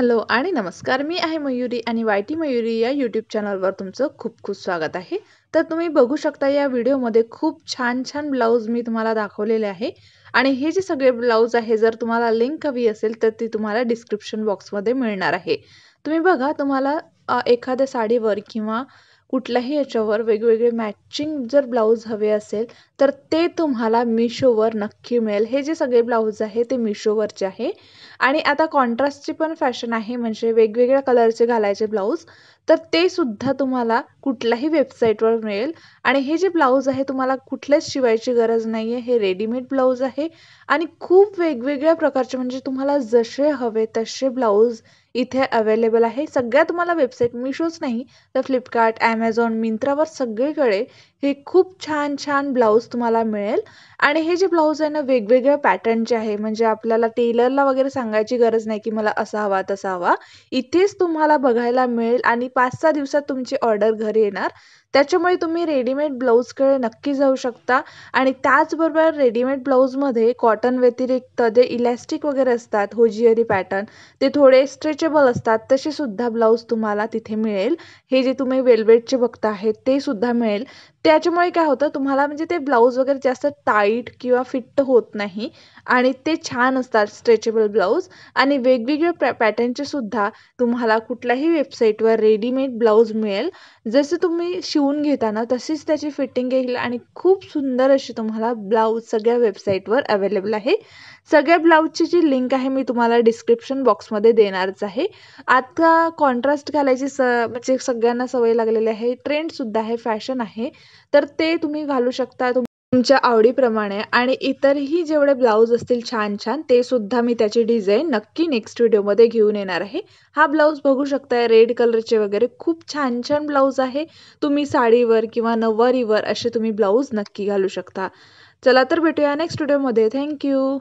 hello आणि नमस्कार मी आहे मयुरी आणि टी मयुरी या यूट्यूब चॅनलवर तुमचं खूप खूप स्वागत आहे तर तुम्ही बघू शकता या व्हिडिओमध्ये खूप छान छान ब्लाऊज मी तुम्हाला दाखवलेले आहे आणि हे जे सगळे ब्लाऊज आहे जर तुम्हाला लिंक हवी असेल तर ती तुम्हाला डिस्क्रिप्शन बॉक्समध्ये मिळणार आहे तुम्ही बघा तुम्हाला एखाद्या साडीवर किंवा कुठल्याही याच्यावर वेगवेगळे मॅचिंग जर ब्लाऊज हवे असेल तर ते तुम्हाला मिशोवर नक्की मिळेल हे जे सगळे ब्लाऊज आहे ते मिशोवरचे आहे आणि आता कॉन्ट्रास्टची पण फॅशन आहे म्हणजे वेगवेगळ्या कलरचे घालायचे ब्लाऊज तर ते सुद्धा तुम्हाला कुठल्याही वेबसाईटवर मिळेल आणि हे जे ब्लाऊज आहे तुम्हाला कुठल्याच शिवायची गरज नाही आहे हे रेडीमेड ब्लाऊज आहे आणि खूप वेगवेगळ्या प्रकारचे म्हणजे तुम्हाला जसे हवे तसे ब्लाऊज इथे अवेलेबल आहे सगळ्या तुम्हाला वेबसाईट मिशोच नाही तर फ्लिपकार्ट ॲमेझॉन मिंत्रावर सगळीकडे हे खूप छान छान ब्लाऊज तुम्हाला मिळेल आणि हे जे ब्लाऊज आहे ना वेगवेगळ्या पॅटर्नचे आहे म्हणजे आपल्याला टेलरला वगैरे सांगायची गरज नाही की मला असा हवा तसा हवा इथेच तुम्हाला बघायला मिळेल आणि पाच सहा दिवसात तुमची ऑर्डर घरी येणार त्याच्यामुळे तुम्ही रेडीमेड ब्लाऊजकडे नक्की जाऊ शकता आणि त्याचबरोबर रेडीमेड ब्लाऊजमध्ये कॉटन व्यतिरिक्त जे इलॅस्टिक वगैरे असतात होजिअरी पॅटर्न ते थोडे स्ट्रेचेबल असतात सुद्धा ब्लाऊज तुम्हाला तिथे मिळेल हे जे तुम्ही वेल्वेटचे बघता आहेत सुद्धा मिळेल त्याच्यामुळे काय होतं तुम्हाला म्हणजे ते ब्लाऊज वगैरे जास्त टाईट किंवा फिट्ट होत नाही आणि ते छान असतात स्ट्रेचेबल ब्लाऊज आणि वेगवेगळ्या पॅटर्नचे सुद्धा तुम्हाला कुठल्याही वेबसाईटवर रेडी रेडीमेड ब्लाऊज मिळेल जसं तुम्ही शिवून घेता ना तशीच त्याची फिटिंग येईल आणि खूप सुंदर अशी तुम्हाला ब्लाऊज सगळ्या वेबसाईटवर अवेलेबल आहे सगळ्या ब्लाऊजची जी लिंक आहे मी तुम्हाला डिस्क्रिप्शन बॉक्समध्ये देणारच आहे आता कॉन्ट्रास्ट घालायची स म्हणजे सगळ्यांना सवय लागलेली आहे ट्रेंडसुद्धा आहे फॅशन आहे तर ते तुम्ही घालू शकता तुमच्या आवडीप्रमाणे आणि इतरही जेवढे ब्लाऊज असतील छान छान ते सुद्धा मी त्याची डिझाईन नक्की नेक्स्ट व्हिडिओमध्ये घेऊन येणार आहे हा ब्लाऊज बघू शकताय रेड कलरचे वगैरे खूप छान छान ब्लाऊज आहे तुम्ही साडीवर किंवा नववारीवर असे तुम्ही ब्लाऊज नक्की घालू शकता चला तर भेटूया नेक्स्ट व्हिडिओमध्ये थँक्यू